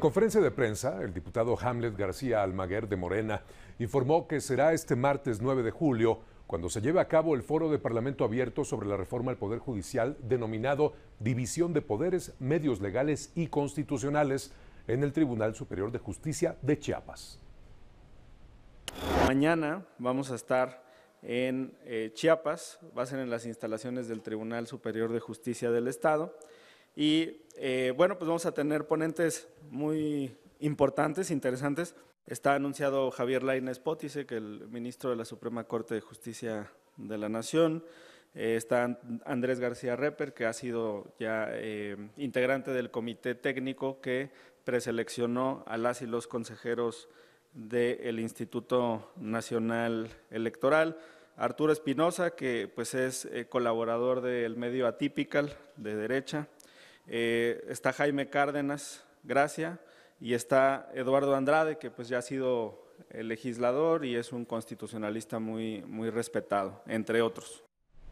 En conferencia de prensa, el diputado Hamlet García Almaguer de Morena informó que será este martes 9 de julio cuando se lleve a cabo el foro de Parlamento abierto sobre la reforma al Poder Judicial denominado División de Poderes, Medios Legales y Constitucionales en el Tribunal Superior de Justicia de Chiapas. Mañana vamos a estar en eh, Chiapas, va a ser en las instalaciones del Tribunal Superior de Justicia del Estado. Y eh, bueno, pues vamos a tener ponentes muy importantes, interesantes. Está anunciado Javier Lainez Pótice, que el ministro de la Suprema Corte de Justicia de la Nación. Eh, está Andrés García Reper, que ha sido ya eh, integrante del comité técnico que preseleccionó a las y los consejeros del Instituto Nacional Electoral. Arturo Espinosa, que pues es colaborador del medio Atypical de derecha. Eh, está Jaime Cárdenas Gracia y está Eduardo Andrade, que pues ya ha sido el legislador y es un constitucionalista muy, muy respetado, entre otros.